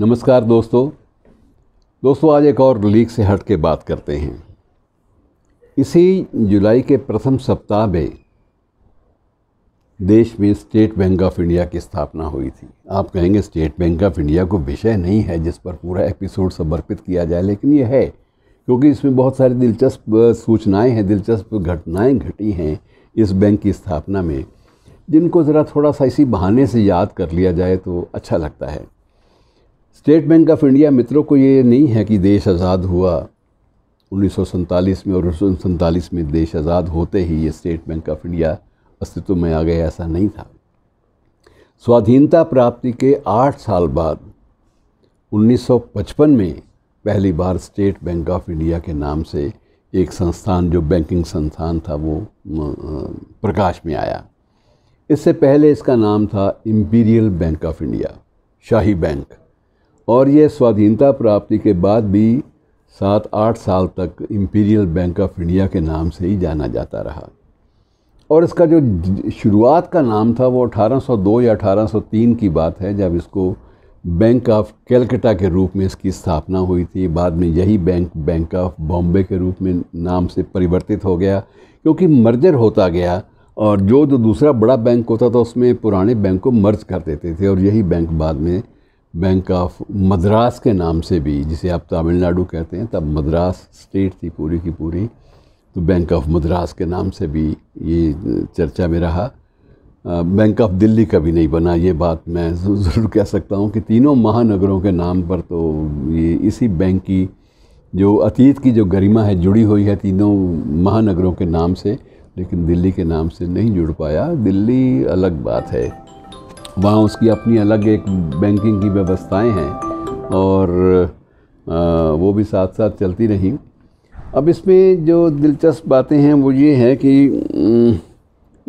नमस्कार दोस्तों दोस्तों आज एक और लीक से हट के बात करते हैं इसी जुलाई के प्रथम सप्ताह में देश में स्टेट बैंक ऑफ इंडिया की स्थापना हुई थी आप कहेंगे स्टेट बैंक ऑफ इंडिया को विषय नहीं है जिस पर पूरा एपिसोड समर्पित किया जाए लेकिन यह है क्योंकि इसमें बहुत सारी दिलचस्प सूचनाएं हैं दिलचस्प घटनाएं घटी हैं इस बैंक की स्थापना में जिनको ज़रा थोड़ा सा इसी बहाने से याद कर लिया जाए तो अच्छा लगता है स्टेट बैंक ऑफ इंडिया मित्रों को ये नहीं है कि देश आज़ाद हुआ उन्नीस में और उन्नीस में देश आज़ाद होते ही ये स्टेट बैंक ऑफ इंडिया अस्तित्व में आ गया ऐसा नहीं था स्वाधीनता प्राप्ति के आठ साल बाद 1955 में पहली बार स्टेट बैंक ऑफ इंडिया के नाम से एक संस्थान जो बैंकिंग संस्थान था वो प्रकाश में आया इससे पहले इसका नाम था इम्पीरियल बैंक ऑफ इंडिया शाही बैंक और ये स्वाधीनता प्राप्ति के बाद भी सात आठ साल तक इम्पीरियल बैंक ऑफ इंडिया के नाम से ही जाना जाता रहा और इसका जो शुरुआत का नाम था वो 1802 या 1803 की बात है जब इसको बैंक ऑफ कैलकटा के रूप में इसकी स्थापना हुई थी बाद में यही बैंक बैंक ऑफ बॉम्बे के रूप में नाम से परिवर्तित हो गया क्योंकि मर्जर होता गया और जो जो दूसरा बड़ा बैंक होता था उसमें पुराने बैंक को मर्ज कर देते थे और यही बैंक बाद में बैंक ऑफ मद्रास के नाम से भी जिसे आप तमिलनाडु कहते हैं तब मद्रास स्टेट थी पूरी की पूरी तो बैंक ऑफ मद्रास के नाम से भी ये चर्चा में रहा बैंक ऑफ दिल्ली कभी नहीं बना ये बात मैं ज़रूर कह सकता हूँ कि तीनों महानगरों के नाम पर तो ये इसी बैंक की जो अतीत की जो गरिमा है जुड़ी हुई है तीनों महानगरों के नाम से लेकिन दिल्ली के नाम से नहीं जुड़ पाया दिल्ली अलग बात है वहाँ उसकी अपनी अलग एक बैंकिंग की व्यवस्थाएं हैं और वो भी साथ साथ चलती रहीं अब इसमें जो दिलचस्प बातें हैं वो ये हैं कि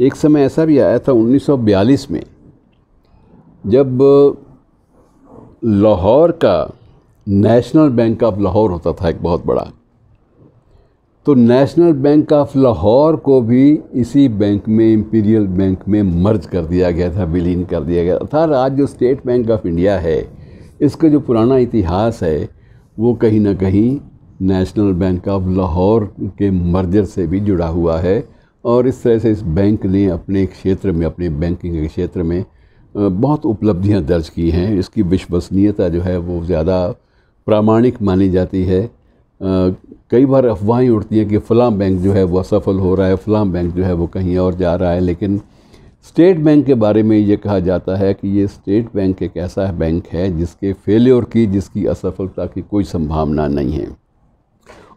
एक समय ऐसा भी आया था 1942 में जब लाहौर का नेशनल बैंक ऑफ लाहौर होता था एक बहुत बड़ा तो नेशनल बैंक ऑफ लाहौर को भी इसी बैंक में इम्पीरियल बैंक में मर्ज कर दिया गया था विलीन कर दिया गया अर्थात आज जो स्टेट बैंक ऑफ इंडिया है इसका जो पुराना इतिहास है वो कहीं ना कहीं नेशनल बैंक ऑफ लाहौर के मर्जर से भी जुड़ा हुआ है और इस तरह से इस बैंक ने अपने क्षेत्र में अपने बैंकिंग के क्षेत्र में बहुत उपलब्धियां दर्ज की हैं इसकी विश्वसनीयता जो है वो ज़्यादा प्रामाणिक मानी जाती है कई बार अफवाहें उड़ती हैं कि फ़लाँ बैंक जो है वह असफल हो रहा है फ़लाँ बैंक जो है वो कहीं और जा रहा है लेकिन स्टेट बैंक के बारे में ये कहा जाता है कि ये स्टेट बैंक एक ऐसा बैंक है जिसके फेलियर की जिसकी असफलता की कोई संभावना नहीं है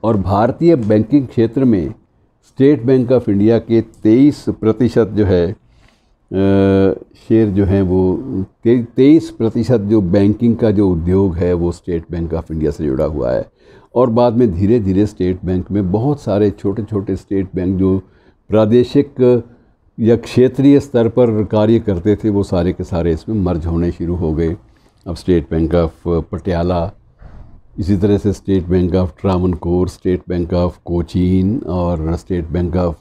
और भारतीय बैंकिंग क्षेत्र में स्टेट बैंक ऑफ इंडिया के तेईस प्रतिशत जो है शेयर जो हैं वो तेईस प्रतिशत जो बैंकिंग का जो उद्योग है वो स्टेट बैंक ऑफ इंडिया से जुड़ा हुआ है और बाद में धीरे धीरे स्टेट बैंक में बहुत सारे छोटे छोटे स्टेट बैंक जो प्रादेशिक या क्षेत्रीय स्तर पर कार्य करते थे वो सारे के सारे इसमें मर्ज होने शुरू हो गए अब स्टेट बैंक ऑफ पटियाला इसी तरह से State Bank of Travancore State Bank of Cochin और State Bank of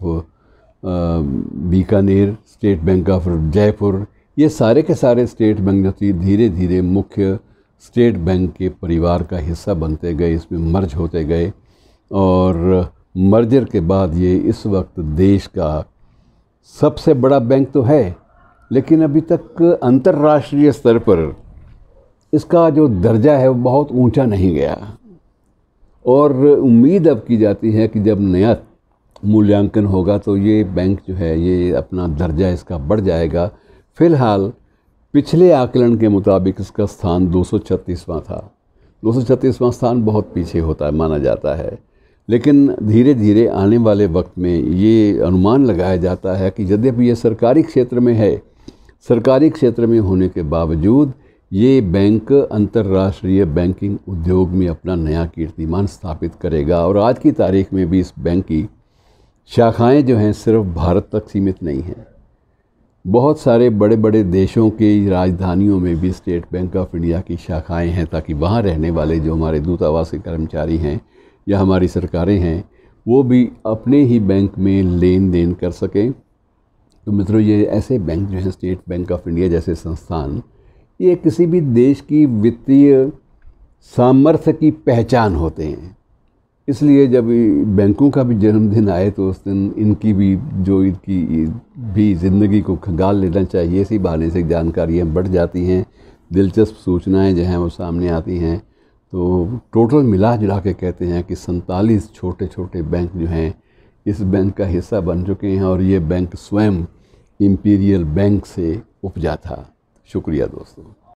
Bikaner State Bank of Jaipur ये सारे के सारे स्टेट बैंक जो थी धीरे धीरे मुख्य स्टेट बैंक के परिवार का हिस्सा बनते गए इसमें मर्ज होते गए और मर्जर के बाद ये इस वक्त देश का सबसे बड़ा बैंक तो है लेकिन अभी तक अंतर्राष्ट्रीय स्तर पर इसका जो दर्जा है वो बहुत ऊंचा नहीं गया और उम्मीद अब की जाती है कि जब नया मूल्यांकन होगा तो ये बैंक जो है ये अपना दर्जा इसका बढ़ जाएगा फ़िलहाल पिछले आकलन के मुताबिक इसका स्थान 236वां था 236वां स्थान बहुत पीछे होता है माना जाता है लेकिन धीरे धीरे आने वाले वक्त में ये अनुमान लगाया जाता है कि यद्यपि ये सरकारी क्षेत्र में है सरकारी क्षेत्र में होने के बावजूद ये बैंक अंतर्राष्ट्रीय बैंकिंग उद्योग में अपना नया कीर्तिमान स्थापित करेगा और आज की तारीख में भी इस बैंक की शाखाएं जो हैं सिर्फ भारत तक सीमित नहीं हैं बहुत सारे बड़े बड़े देशों के राजधानियों में भी स्टेट बैंक ऑफ इंडिया की शाखाएं हैं ताकि वहाँ रहने वाले जो हमारे दूतावास के कर्मचारी हैं या हमारी सरकारें हैं वो भी अपने ही बैंक में लेन देन कर सकें तो मित्रों ये ऐसे बैंक जो हैं स्टेट बैंक ऑफ इंडिया जैसे संस्थान ये किसी भी देश की वित्तीय सामर्थ्य की पहचान होते हैं इसलिए जब बैंकों का भी जन्मदिन आए तो उस दिन इनकी भी जो इनकी भी ज़िंदगी को खंगाल लेना चाहिए इसी बहाने से जानकारियाँ बढ़ जाती हैं दिलचस्प सूचनाएँ जो हैं वो सामने आती हैं तो टोटल मिला जुला के कहते हैं कि सैंतालीस छोटे छोटे बैंक जो हैं इस बैंक का हिस्सा बन चुके हैं और ये बैंक स्वयं इम्पीरियल बैंक से उपजा था शुक्रिया दोस्तों